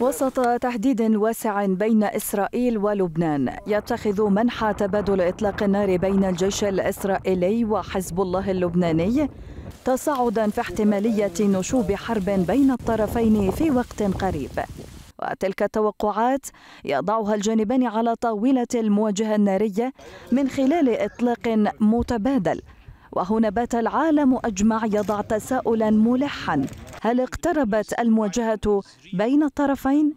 وسط تحديد واسع بين إسرائيل ولبنان يتخذ منحى تبادل إطلاق النار بين الجيش الإسرائيلي وحزب الله اللبناني تصاعدا في احتمالية نشوب حرب بين الطرفين في وقت قريب وتلك التوقعات يضعها الجانبان على طاولة المواجهة النارية من خلال إطلاق متبادل وهنا بات العالم أجمع يضع تساؤلا ملحا هل اقتربت المواجهة بين الطرفين؟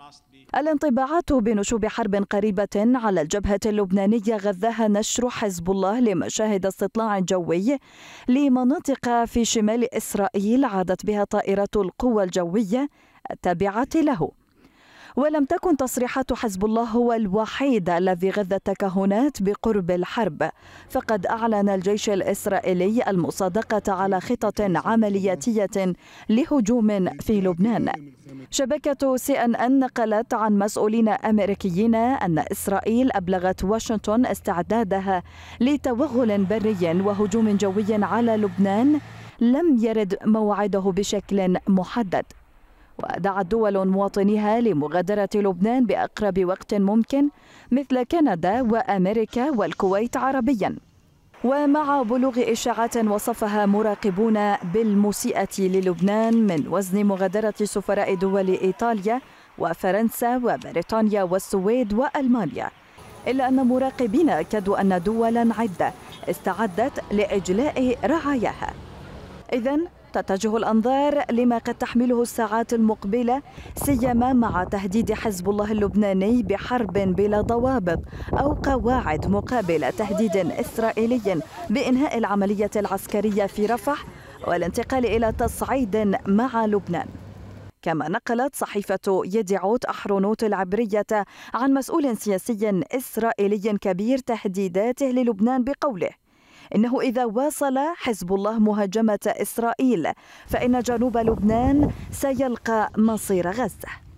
الانطباعات بنشوب حرب قريبة على الجبهة اللبنانية غذاها نشر حزب الله لمشاهد استطلاع جوي لمناطق في شمال إسرائيل عادت بها طائرة القوى الجوية التابعة له ولم تكن تصريحات حزب الله هو الوحيد الذي غذى التكهنات بقرب الحرب فقد أعلن الجيش الإسرائيلي المصادقة على خطط عملياتية لهجوم في لبنان شبكة سي أن أن نقلت عن مسؤولين أمريكيين أن إسرائيل أبلغت واشنطن استعدادها لتوغل بري وهجوم جوي على لبنان لم يرد موعده بشكل محدد ودعت دول مواطنيها لمغادرة لبنان بأقرب وقت ممكن مثل كندا وأمريكا والكويت عربياً ومع بلوغ إشاعات وصفها مراقبون بالمسيئة للبنان من وزن مغادرة سفراء دول إيطاليا وفرنسا وبريطانيا والسويد وألمانيا إلا أن مراقبين أكدوا أن دولا عدة استعدت لإجلاء رعاياها إذا تتجه الأنظار لما قد تحمله الساعات المقبلة سيما مع تهديد حزب الله اللبناني بحرب بلا ضوابط أو قواعد مقابل تهديد إسرائيلي بإنهاء العملية العسكرية في رفح والانتقال إلى تصعيد مع لبنان كما نقلت صحيفة يديعوت أحرونوت العبرية عن مسؤول سياسي إسرائيلي كبير تهديداته للبنان بقوله إنه إذا واصل حزب الله مهاجمة إسرائيل فإن جنوب لبنان سيلقى مصير غزة